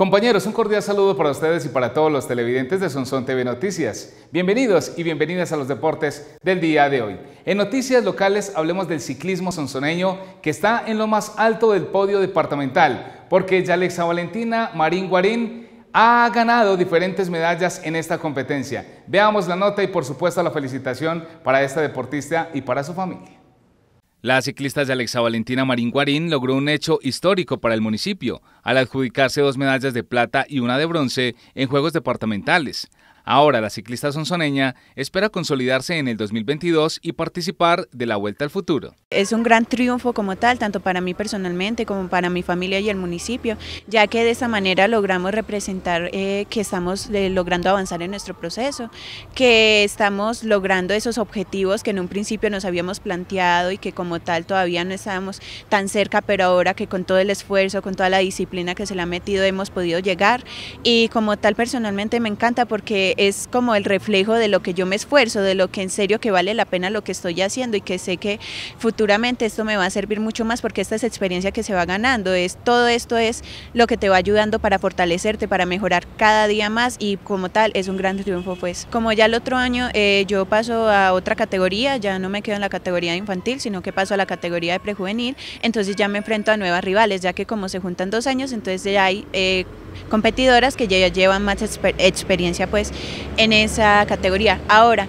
Compañeros, un cordial saludo para ustedes y para todos los televidentes de Sonson TV Noticias. Bienvenidos y bienvenidas a los deportes del día de hoy. En noticias locales hablemos del ciclismo sonsoneño que está en lo más alto del podio departamental, porque Yalexa Valentina Marín Guarín ha ganado diferentes medallas en esta competencia. Veamos la nota y por supuesto la felicitación para esta deportista y para su familia. La ciclista de Alexa Valentina Marín Guarín logró un hecho histórico para el municipio al adjudicarse dos medallas de plata y una de bronce en Juegos Departamentales. Ahora la ciclista sonsoneña espera consolidarse en el 2022 y participar de la Vuelta al Futuro. Es un gran triunfo como tal, tanto para mí personalmente como para mi familia y el municipio, ya que de esa manera logramos representar eh, que estamos eh, logrando avanzar en nuestro proceso, que estamos logrando esos objetivos que en un principio nos habíamos planteado y que como tal todavía no estábamos tan cerca, pero ahora que con todo el esfuerzo, con toda la disciplina que se le ha metido hemos podido llegar y como tal personalmente me encanta porque es como el reflejo de lo que yo me esfuerzo, de lo que en serio que vale la pena lo que estoy haciendo y que sé que futuramente esto me va a servir mucho más porque esta es experiencia que se va ganando, es todo esto es lo que te va ayudando para fortalecerte, para mejorar cada día más y como tal es un gran triunfo pues. Como ya el otro año eh, yo paso a otra categoría, ya no me quedo en la categoría infantil, sino que paso a la categoría de prejuvenil, entonces ya me enfrento a nuevas rivales, ya que como se juntan dos años, entonces ya hay... Eh, competidoras que ya llevan más experiencia pues en esa categoría. Ahora,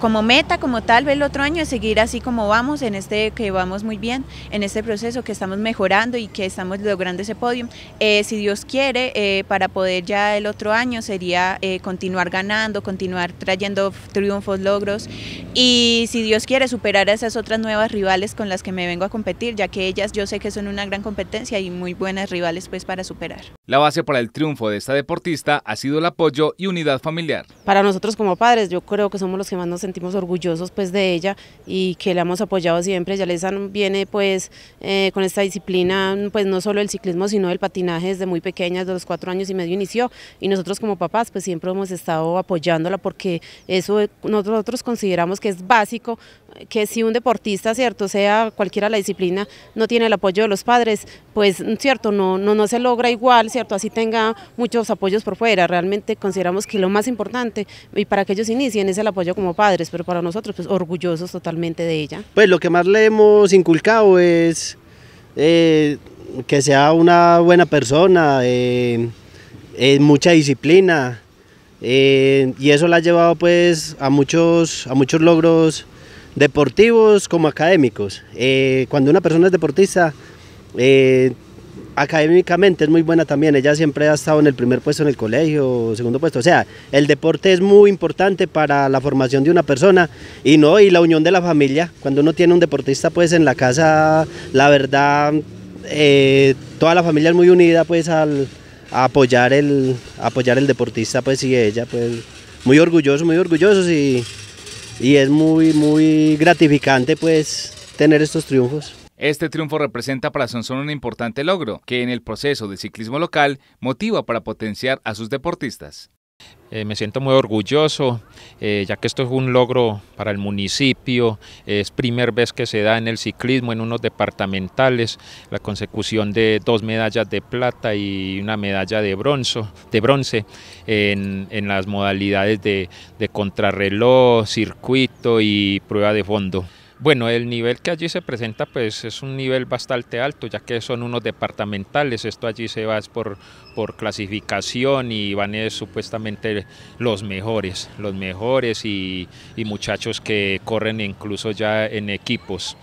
como meta, como tal vez el otro año, es seguir así como vamos, en este que vamos muy bien, en este proceso que estamos mejorando y que estamos logrando ese podium. Eh, si Dios quiere, eh, para poder ya el otro año sería eh, continuar ganando, continuar trayendo triunfos, logros y si Dios quiere superar a esas otras nuevas rivales con las que me vengo a competir, ya que ellas yo sé que son una gran competencia y muy buenas rivales pues para superar. La base para el triunfo de esta deportista ha sido el apoyo y unidad familiar. Para nosotros como padres, yo creo que somos los que más nos sentimos orgullosos pues de ella y que la hemos apoyado siempre. Ya Yalesa viene pues eh, con esta disciplina, pues no solo el ciclismo, sino el patinaje desde muy pequeña, desde los cuatro años y medio inició. Y nosotros como papás pues siempre hemos estado apoyándola porque eso eh, nosotros consideramos que es básico que si un deportista, cierto, sea cualquiera la disciplina, no tiene el apoyo de los padres, pues cierto, no, no, no se logra igual, cierto, así tenga muchos apoyos por fuera. Realmente consideramos que lo más importante y para que ellos inicien es el apoyo como padres, pero para nosotros pues orgullosos totalmente de ella. Pues lo que más le hemos inculcado es eh, que sea una buena persona, eh, eh mucha disciplina. Eh, y eso la ha llevado pues a muchos, a muchos logros deportivos como académicos. Eh, cuando una persona es deportista, eh, académicamente es muy buena también, ella siempre ha estado en el primer puesto en el colegio, segundo puesto, o sea, el deporte es muy importante para la formación de una persona y no y la unión de la familia, cuando uno tiene un deportista pues en la casa, la verdad, eh, toda la familia es muy unida pues al apoyar el apoyar el deportista pues y ella pues muy orgulloso, muy orgulloso. y y es muy, muy gratificante pues tener estos triunfos. Este triunfo representa para Sonson un importante logro que en el proceso de ciclismo local motiva para potenciar a sus deportistas. Eh, me siento muy orgulloso, eh, ya que esto es un logro para el municipio, eh, es primera vez que se da en el ciclismo, en unos departamentales, la consecución de dos medallas de plata y una medalla de, de bronce en, las modalidades de contrarreloj, circuito y prueba de fondo. Bueno, el nivel que allí se presenta pues es un nivel bastante alto, ya que son unos departamentales, esto allí se va por, clasificación y van eh, supuestamente los mejores, los mejores y muchachos que corren incluso ya en equipos.